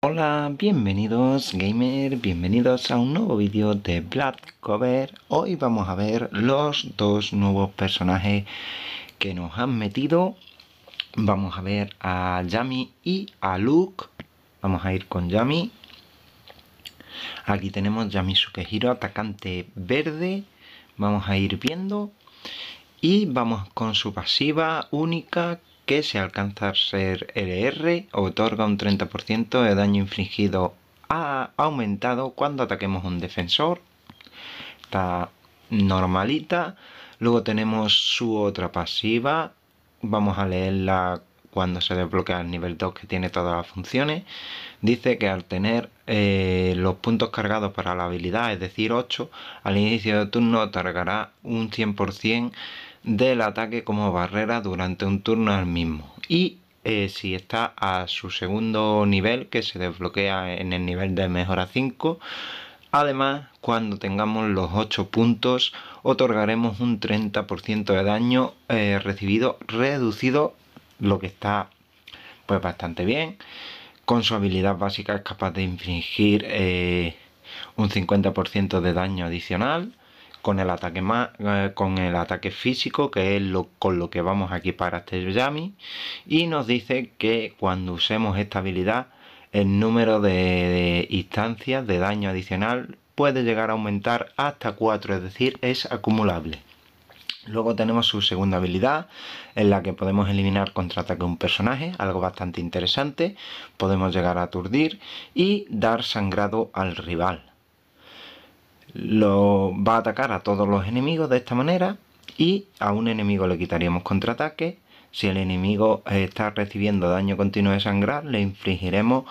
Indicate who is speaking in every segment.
Speaker 1: Hola, bienvenidos gamer, bienvenidos a un nuevo vídeo de Blood Cover. Hoy vamos a ver los dos nuevos personajes que nos han metido. Vamos a ver a Yami y a Luke. Vamos a ir con Yami. Aquí tenemos Yami Sukehiro, atacante verde. Vamos a ir viendo. Y vamos con su pasiva única que se alcanza a ser LR otorga un 30% de daño infligido a aumentado cuando ataquemos un defensor. Está normalita. Luego tenemos su otra pasiva. Vamos a leerla cuando se desbloquea el nivel 2 que tiene todas las funciones. Dice que al tener eh, los puntos cargados para la habilidad, es decir 8, al inicio de turno otorgará un 100% del ataque como barrera durante un turno al mismo. Y eh, si está a su segundo nivel, que se desbloquea en el nivel de mejora 5, Además, cuando tengamos los 8 puntos, otorgaremos un 30% de daño eh, recibido reducido, lo que está pues bastante bien. Con su habilidad básica es capaz de infringir eh, un 50% de daño adicional con el ataque eh, con el ataque físico, que es lo, con lo que vamos a equipar a este Yami, y nos dice que cuando usemos esta habilidad, el número de, de instancias de daño adicional puede llegar a aumentar hasta 4, es decir, es acumulable. Luego tenemos su segunda habilidad, en la que podemos eliminar contraataque a un personaje, algo bastante interesante. Podemos llegar a aturdir y dar sangrado al rival lo, va a atacar a todos los enemigos de esta manera y a un enemigo le quitaríamos contraataque. Si el enemigo eh, está recibiendo daño continuo de sangrar, le infligiremos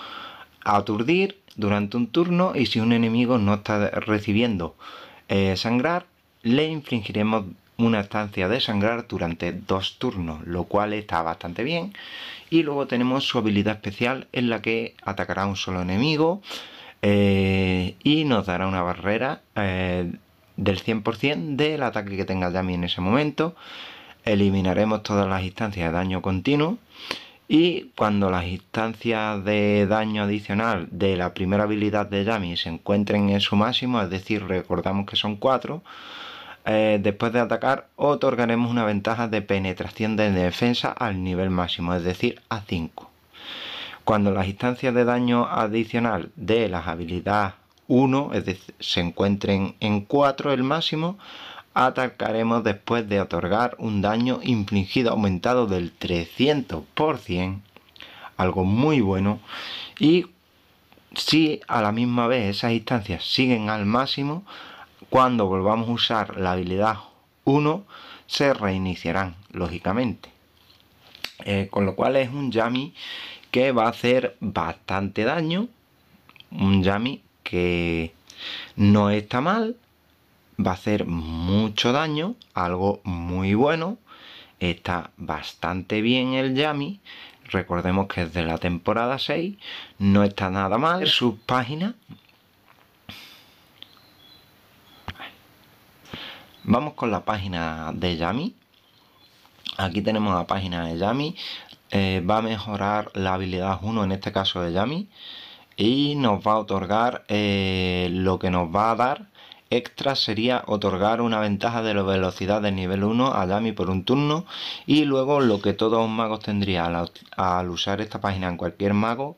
Speaker 1: aturdir durante un turno y si un enemigo no está recibiendo eh, sangrar, le infligiremos una estancia de sangrar durante dos turnos, lo cual está bastante bien. Y luego tenemos su habilidad especial en la que atacará a un solo enemigo eh, y nos dará una barrera eh, del 100% del ataque que tenga Yami en ese momento. Eliminaremos todas las instancias de daño continuo y cuando las instancias de daño adicional de la primera habilidad de Yami se encuentren en su máximo, es decir, recordamos que son 4, eh, después de atacar otorgaremos una ventaja de penetración de defensa al nivel máximo, es decir, a 5. Cuando las instancias de daño adicional de las habilidades 1, se encuentren en 4 el máximo, atacaremos después de otorgar un daño infligido aumentado del 300%, algo muy bueno, y si a la misma vez esas instancias siguen al máximo, cuando volvamos a usar la habilidad 1, se reiniciarán, lógicamente. Eh, con lo cual es un Yami va a hacer bastante daño. Un Yami que no está mal, va a hacer mucho daño, algo muy bueno. Está bastante bien el Yami, recordemos que es de la temporada 6, no está nada mal. su página Vamos con la página de Yami. Aquí tenemos la página de Yami, eh, va a mejorar la habilidad 1, en este caso de Yami, y nos va a otorgar eh, lo que nos va a dar extra sería otorgar una ventaja de la velocidad de nivel 1 a Yami por un turno y luego lo que todos los magos tendrían al usar esta página en cualquier mago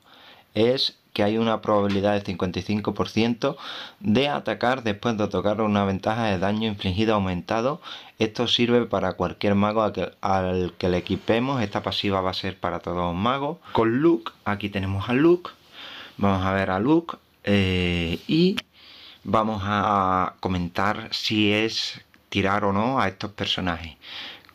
Speaker 1: es que hay una probabilidad de 55% de atacar después de tocar una ventaja de daño infligido aumentado. Esto sirve para cualquier mago al que, le equipemos. Esta pasiva va a ser para todos los magos. Con Luke, aquí tenemos a Luke. Vamos a ver a Luke eh, y vamos a comentar si es tirar o no a estos personajes.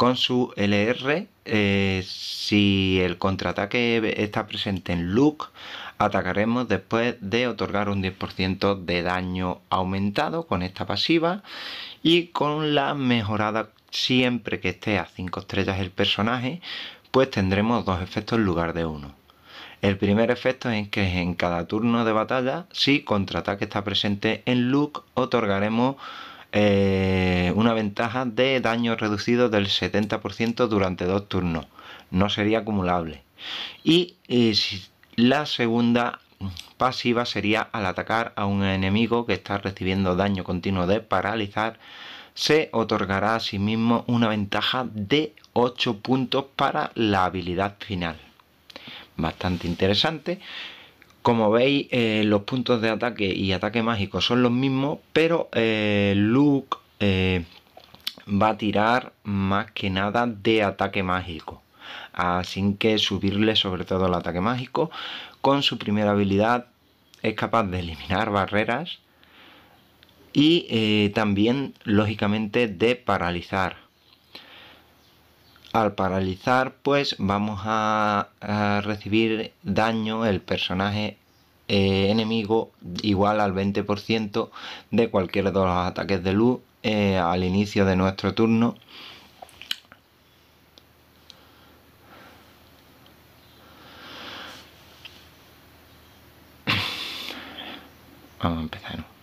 Speaker 1: Con su LR, eh, si el contraataque está presente en look, atacaremos después de otorgar un 10% de daño aumentado con esta pasiva y con la mejorada siempre que esté a 5 estrellas el personaje, pues tendremos dos efectos en lugar de uno. El primer efecto es que en cada turno de batalla, si contraataque está presente en look, otorgaremos eh, una ventaja de daño reducido del 70% durante dos turnos. No sería acumulable. Y, y eh, la segunda pasiva sería al atacar a un enemigo que está recibiendo daño continuo de paralizar, se otorgará a sí mismo una ventaja de 8 puntos para la habilidad final. Bastante interesante. Como veis, eh, los puntos de ataque y ataque mágico son los mismos, pero eh, Luke eh, va a tirar más que nada de ataque mágico. Así que subirle sobre todo el ataque mágico. Con su primera habilidad es capaz de eliminar barreras y también, lógicamente, de paralizar. Al paralizar, pues vamos a, recibir daño el personaje eh, enemigo igual al 20% de cualquiera de los ataques de luz eh, al inicio de nuestro turno. Vamos a empezar.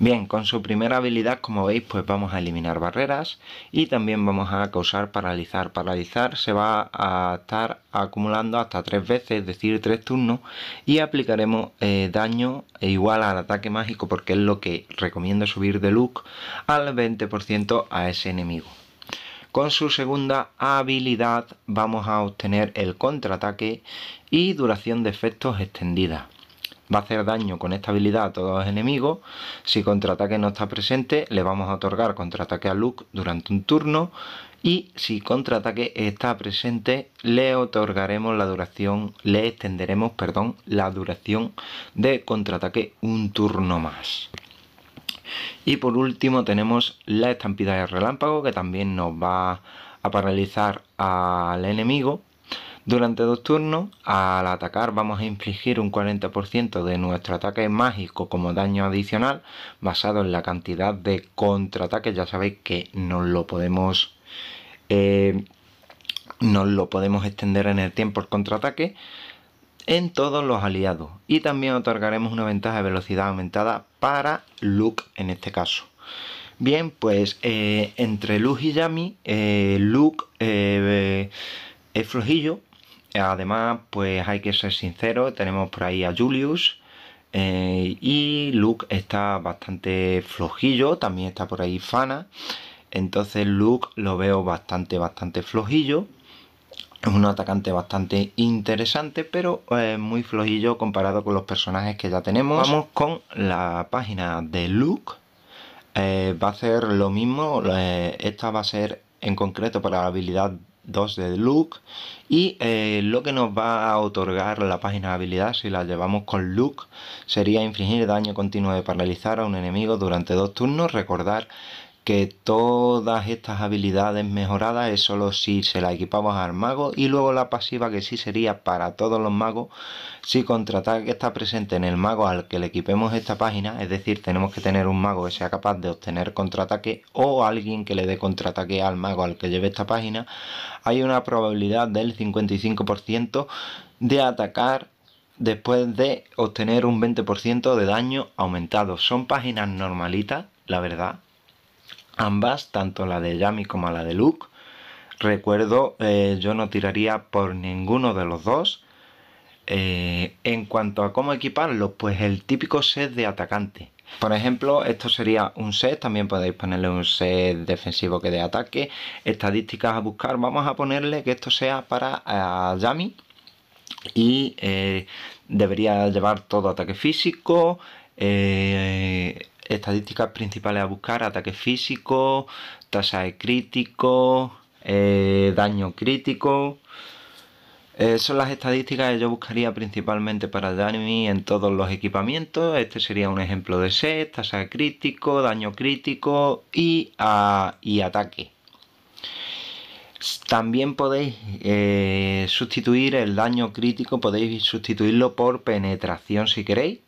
Speaker 1: Bien, con su primera habilidad, como veis, pues vamos a eliminar barreras y también vamos a causar paralizar. Paralizar se va a estar acumulando hasta tres veces, es decir, tres turnos, y aplicaremos eh, daño igual al ataque mágico, porque es lo que recomiendo subir de look al 20% a ese enemigo. Con su segunda habilidad vamos a obtener el contraataque y duración de efectos extendida va a hacer daño con esta habilidad a todos los enemigos. Si contraataque no está presente, le vamos a otorgar contraataque a Luke durante un turno. Y si contraataque está presente, le otorgaremos la duración, le extenderemos, perdón, la duración de contraataque un turno más. Y por último tenemos la estampida de relámpago que también nos va a paralizar al enemigo durante dos turnos, al atacar vamos a infligir un 40% de nuestro ataque mágico como daño adicional, basado en la cantidad de contraataques, ya sabéis que no lo podemos... Eh, lo podemos extender en el tiempo el contraataque en todos los aliados y también otorgaremos una ventaja de velocidad aumentada para Luke en este caso. Bien, pues eh, entre Luke y Yami, eh, Luke es flojillo Además, pues hay que ser sincero, tenemos por ahí a Julius. Eh, y Luke está bastante flojillo, también está por ahí Fana. Entonces Luke lo veo bastante, bastante flojillo. Es un atacante bastante interesante, pero es eh, muy flojillo comparado con los personajes que ya tenemos. Vamos con la página de Luke. Eh, va a ser lo mismo. esta va a ser en concreto para la habilidad 2 de look y eh, lo que nos va a otorgar la página de habilidad si la llevamos con look sería infligir daño continuo de paralizar a un enemigo durante dos turnos recordar que todas estas habilidades mejoradas es solo si se la equipamos al mago y luego la pasiva que sí sería para todos los magos si contraataque está presente en el mago al que le equipemos esta página es decir tenemos que tener un mago que sea capaz de obtener contraataque o alguien que le dé contraataque al mago al que lleve esta página hay una probabilidad del 55% de atacar después de obtener un 20% de daño aumentado son páginas normalitas la verdad Ambas, tanto la de Yami como la de Luke, recuerdo, eh, yo no tiraría por ninguno de los dos. Eh, en cuanto a cómo equiparlo, pues el típico set de atacante. Por ejemplo, esto sería un set, también podéis ponerle un set defensivo que de ataque, estadísticas a buscar, vamos a ponerle que esto sea para eh, Yami y debería llevar todo ataque físico, estadísticas principales a buscar, ataque físico, tasa de crítico, eh, daño crítico. Eh, son las estadísticas que yo buscaría principalmente para Dynami en todos los equipamientos. Este sería un ejemplo de set, tasa de crítico, daño crítico y, ataque. También podéis eh, sustituir el daño crítico, podéis sustituirlo por penetración si queréis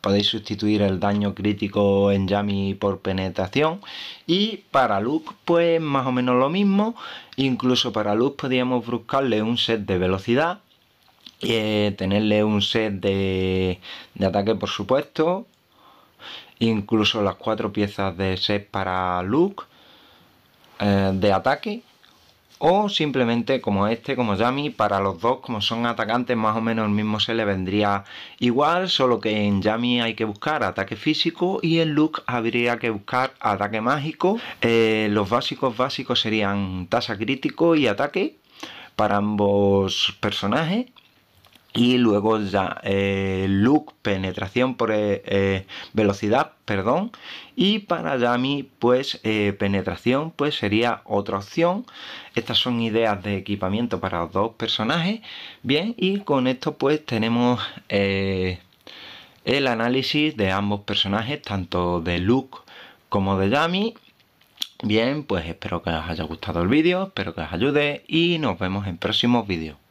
Speaker 1: podéis sustituir el daño crítico en Yami por penetración. Y para Luke, pues más o menos lo mismo. Incluso para Luke podríamos buscarle un set de velocidad. y eh, tenerle un set de, ataque, por supuesto. Incluso las cuatro piezas de set para Luke. Eh, de ataque o simplemente como este, como Yami, para los dos, como son atacantes, más o menos el mismo se le vendría igual, solo que en Yami hay que buscar ataque físico y en Luke habría que buscar ataque mágico. Eh, los básicos básicos serían tasa crítico y ataque para ambos personajes y luego ya eh, look penetración por eh, eh, velocidad perdón y para Yami pues penetración pues sería otra opción estas son ideas de equipamiento para los dos personajes bien y con esto pues tenemos el análisis de ambos personajes tanto de look como de Yami bien pues espero que os haya gustado el vídeo espero que os ayude y nos vemos en próximos vídeos